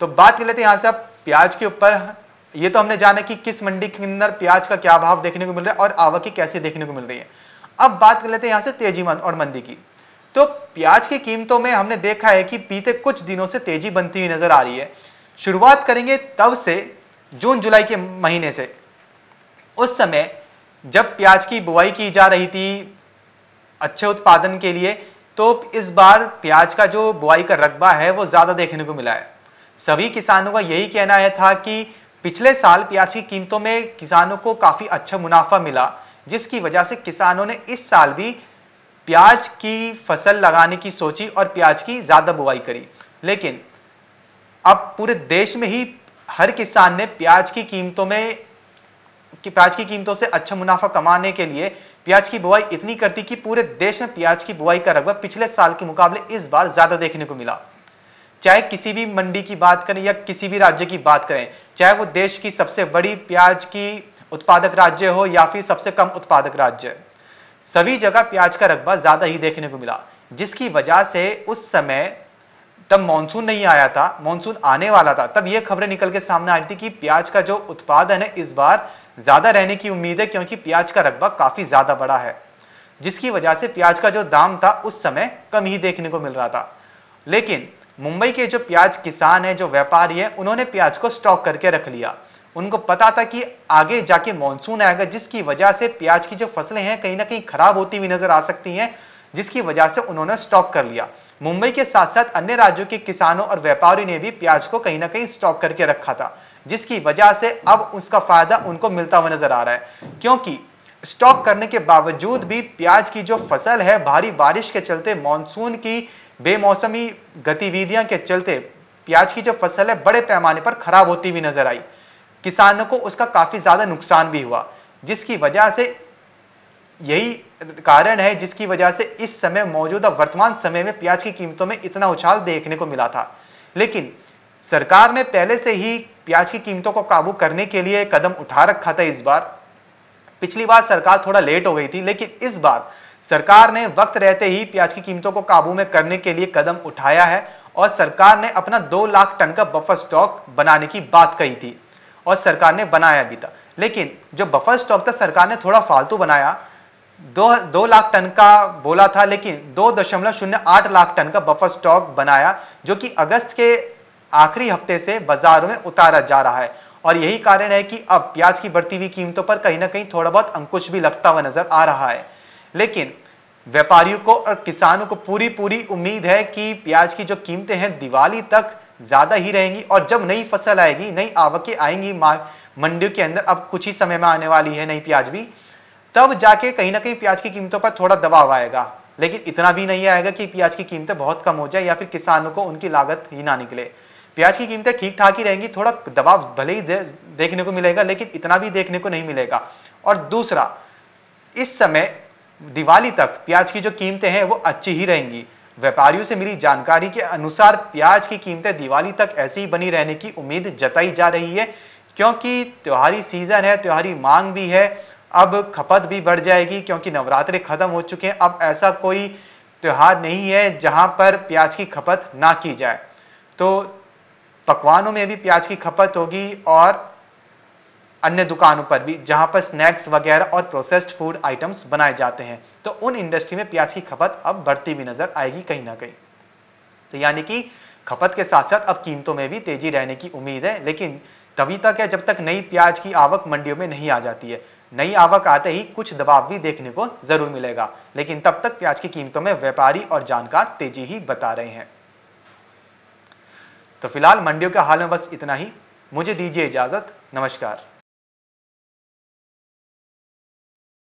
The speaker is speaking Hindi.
तो बात कर लेते हैं यहाँ से आप प्याज के ऊपर ये तो हमने जाना कि किस मंडी के अंदर प्याज का क्या भाव देखने को मिल रहा है और आवक कैसे देखने को मिल रही है अब बात कर लेते हैं यहाँ से तेजी और मंदी की तो प्याज की कीमतों में हमने देखा है कि बीते कुछ दिनों से तेजी बनती हुई नजर आ रही है शुरुआत करेंगे तब से जून जुलाई के महीने से उस समय जब प्याज की बुआई की जा रही थी अच्छे उत्पादन के लिए तो इस बार प्याज का जो बुआई का रकबा है वो ज़्यादा देखने को मिला है सभी किसानों का यही कहना है था कि पिछले साल प्याज की कीमतों में किसानों को काफ़ी अच्छा मुनाफा मिला जिसकी वजह से किसानों ने इस साल भी प्याज की फसल लगाने की सोची और प्याज की ज़्यादा बुआई करी लेकिन अब पूरे देश में ही हर किसान ने प्याज की कीमतों में कि प्याज की कीमतों से अच्छा मुनाफा कमाने के लिए प्याज की बुआई इतनी करती कि पूरे देश में प्याज की बुआई का रकबा पिछले साल के मुकाबले इस बार ज़्यादा देखने को मिला चाहे किसी भी मंडी की बात करें या किसी भी राज्य की बात करें चाहे वो देश की सबसे बड़ी प्याज की उत्पादक राज्य हो या फिर सबसे कम उत्पादक राज्य सभी जगह प्याज का रकबा ज़्यादा ही देखने को मिला जिसकी वजह से उस समय तब मानसून नहीं आया था मानसून आने वाला था तब ये खबरें निकल के सामने आ रही थी कि प्याज का जो उत्पादन है इस बार ज़्यादा रहने की उम्मीद है क्योंकि प्याज का रकबा काफ़ी ज़्यादा बड़ा है जिसकी वजह से प्याज का जो दाम था उस समय कम ही देखने को मिल रहा था लेकिन मुंबई के जो प्याज किसान हैं जो व्यापारी हैं उन्होंने प्याज को स्टॉक करके रख लिया उनको पता था कि आगे जाके मानसून आएगा जिसकी वजह से प्याज की जो फसलें हैं कहीं ना कहीं खराब होती हुई नजर आ सकती हैं जिसकी वजह से उन्होंने स्टॉक कर लिया मुंबई के साथ साथ अन्य राज्यों के किसानों और व्यापारियों ने भी प्याज को कहीं ना कहीं स्टॉक करके रखा था जिसकी वजह से अब उसका फायदा उनको मिलता हुआ नजर आ रहा है क्योंकि स्टॉक करने के बावजूद भी प्याज की जो फसल है भारी बारिश के चलते मानसून की बेमौसमी गतिविधियां के चलते प्याज की जो फसल है बड़े पैमाने पर खराब होती हुई नजर आई किसानों को उसका काफ़ी ज़्यादा नुकसान भी हुआ जिसकी वजह से यही कारण है जिसकी वजह से इस समय मौजूदा वर्तमान समय में प्याज की कीमतों में इतना उछाल देखने को मिला था लेकिन सरकार ने पहले से ही प्याज की कीमतों को काबू करने के लिए कदम उठा रखा था इस बार पिछली बार सरकार थोड़ा लेट हो गई थी लेकिन इस बार सरकार ने वक्त रहते ही प्याज की कीमतों को काबू में करने के लिए कदम उठाया है और सरकार ने अपना दो लाख टन का बफर स्टॉक बनाने की बात कही थी और सरकार ने बनाया भी था लेकिन जो बफर स्टॉक था सरकार ने थोड़ा फालतू बनाया दो दो लाख टन का बोला था लेकिन दो दशमलव शून्य आठ लाख टन का बफर स्टॉक बनाया जो कि अगस्त के आखिरी हफ्ते से बाजारों में उतारा जा रहा है और यही कारण है कि अब प्याज की बढ़ती हुई कीमतों पर कहीं ना कहीं थोड़ा बहुत अंकुश भी लगता हुआ नजर आ रहा है लेकिन व्यापारियों को और किसानों को पूरी पूरी उम्मीद है कि प्याज की जो कीमतें हैं दिवाली तक ज़्यादा ही रहेंगी और जब नई फसल आएगी नई आवकें आएंगी मंडियों के अंदर अब कुछ ही समय में आने वाली है नई प्याज भी तब जाके कहीं ना कहीं प्याज की कीमतों पर थोड़ा दबाव आएगा लेकिन इतना भी नहीं आएगा कि प्याज की कीमतें बहुत कम हो जाए या फिर किसानों को उनकी लागत ही ना निकले प्याज की कीमतें ठीक ठाक ही रहेंगी थोड़ा दबाव भले ही देखने को मिलेगा लेकिन इतना भी देखने को नहीं मिलेगा और दूसरा इस समय दिवाली तक प्याज की जो कीमतें हैं वो अच्छी ही रहेंगी व्यापारियों से मिली जानकारी के अनुसार प्याज की कीमतें दिवाली तक ऐसी ही बनी रहने की उम्मीद जताई जा रही है क्योंकि त्योहारी सीज़न है त्योहारी मांग भी है अब खपत भी बढ़ जाएगी क्योंकि नवरात्रे ख़त्म हो चुके हैं अब ऐसा कोई त्यौहार नहीं है जहाँ पर प्याज की खपत ना की जाए तो पकवानों में भी प्याज की खपत होगी और अन्य दुकानों पर भी जहां पर स्नैक्स वगैरह और प्रोसेस्ड फूड आइटम्स बनाए जाते हैं तो उन इंडस्ट्री में प्याज की खपत अब बढ़ती भी नजर आएगी कहीं ना कहीं तो यानी कि खपत के साथ साथ अब कीमतों में भी तेजी रहने की उम्मीद है लेकिन तभी तक है जब तक नई प्याज की आवक मंडियों में नहीं आ जाती है नई आवक आते ही कुछ दबाव भी देखने को जरूर मिलेगा लेकिन तब तक प्याज की कीमतों में व्यापारी और जानकार तेजी ही बता रहे हैं तो फिलहाल मंडियों के हाल में बस इतना ही मुझे दीजिए इजाजत नमस्कार